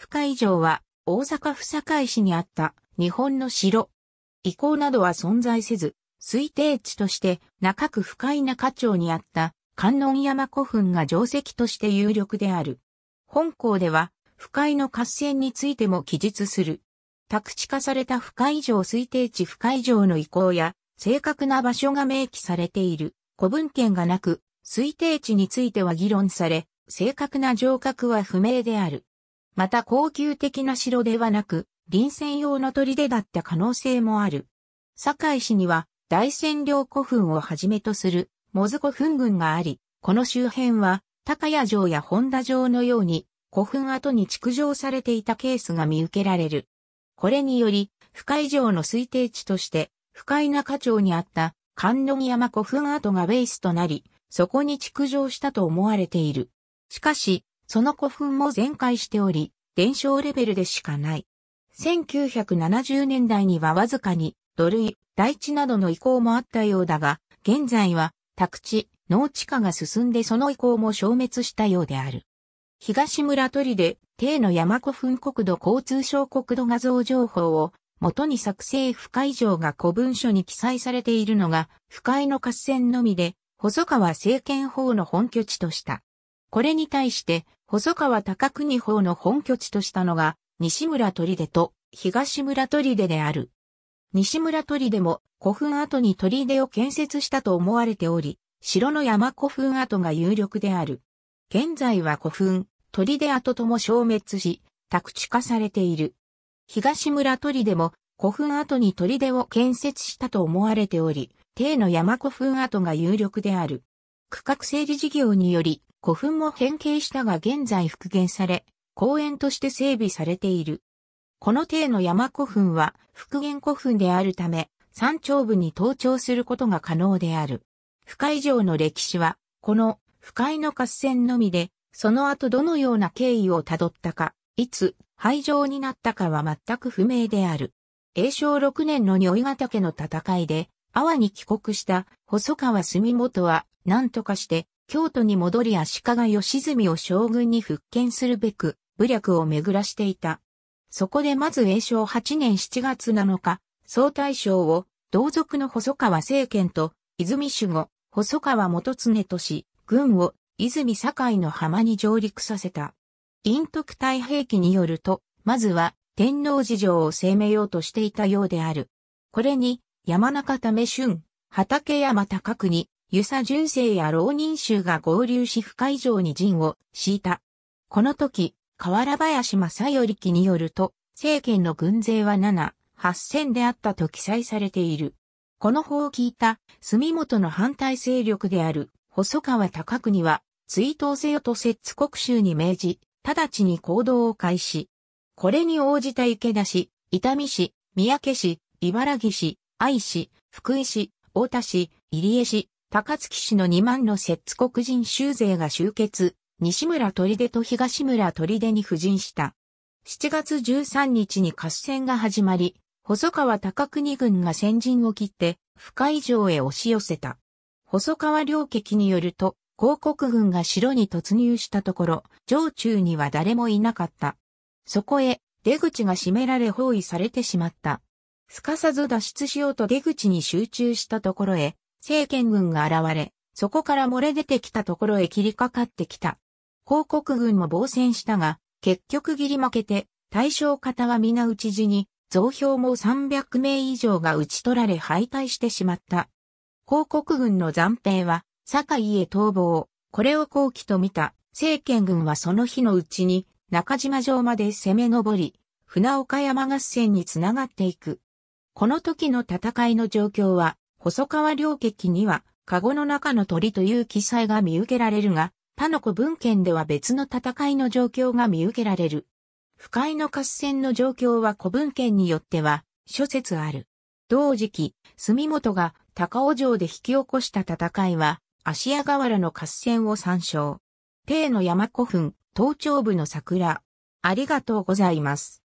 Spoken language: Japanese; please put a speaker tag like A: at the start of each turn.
A: 深井城は大阪府堺市にあった日本の城。遺構などは存在せず、推定地として中区深井中町にあった観音山古墳が定石として有力である。本校では深井の合戦についても記述する。宅地化された深井城推定地深井城の遺構や正確な場所が明記されている古文献がなく、推定地については議論され、正確な城郭は不明である。また高級的な城ではなく、臨戦用の砦だった可能性もある。堺市には大占領古墳をはじめとするモズ古墳群があり、この周辺は高屋城や本田城のように古墳跡に築城されていたケースが見受けられる。これにより、深井城の推定地として、深井中町にあった観音山古墳跡がベースとなり、そこに築城したと思われている。しかし、その古墳も全壊しており、伝承レベルでしかない。1970年代にはわずかに土塁、大地などの移行もあったようだが、現在は宅地、農地化が進んでその移行も消滅したようである。東村鳥で、帝の山古墳国土交通省国土画像情報を元に作成不会状が古文書に記載されているのが、不会の合戦のみで、細川政権法の本拠地とした。これに対して、細川高国法の本拠地としたのが、西村砦と東村砦である。西村砦も古墳跡に砦を建設したと思われており、城の山古墳跡が有力である。現在は古墳、砦跡とも消滅し、宅地化されている。東村砦も古墳跡に砦を建設したと思われており、帝の山古墳跡が有力である。区画整理事業により、古墳も変形したが現在復元され、公園として整備されている。この邸の山古墳は復元古墳であるため、山頂部に登頂することが可能である。深井城の歴史は、この深井の合戦のみで、その後どのような経緯をたどったか、いつ廃城になったかは全く不明である。永正6年の如意ヶ岳の戦いで、阿波に帰国した細川住元は何とかして京都に戻り足利義澄を将軍に復権するべく、武略を巡らしていた。そこでまず永正8年7月7日、総大将を同族の細川政権と泉守護、細川元常とし、軍を泉境の浜に上陸させた。陰徳太平記によると、まずは天皇事情を攻めようとしていたようである。これに、山中為春、畠山高国、ユサ純正や浪人衆が合流し不会場に陣を敷いた。この時、河原林正頼記によると、政権の軍勢は7、8000であったと記載されている。この法を聞いた、住本の反対勢力である、細川高国は、追悼せよと摂津国衆に命じ、直ちに行動を開始。これに応じた池田市、伊丹市、三宅市、茨城市、愛市、福井市、大田市、入江市、高槻市の2万の摂津国人州勢が集結、西村取手と東村取手に布陣した。7月13日に合戦が始まり、細川高国軍が先陣を切って、深井城へ押し寄せた。細川両敵によると、広告軍が城に突入したところ、城中には誰もいなかった。そこへ、出口が閉められ包囲されてしまった。すかさず脱出しようと出口に集中したところへ、政権軍が現れ、そこから漏れ出てきたところへ切りかかってきた。広告軍も防戦したが、結局切り負けて、大正方は皆討ち死に、増票も300名以上が討ち取られ敗退してしまった。広告軍の暫兵は、堺へ逃亡。これを後期と見た、政権軍はその日のうちに、中島城まで攻め上り、船岡山合戦につながっていく。この時の戦いの状況は、細川良劇には、カゴの中の鳥という記載が見受けられるが、他の古文献では別の戦いの状況が見受けられる。不快の合戦の状況は古文献によっては、諸説ある。同時期、住本が高尾城で引き起こした戦いは、芦屋河原の合戦を参照。帝の山古墳、頭頂部の桜。ありがとうございます。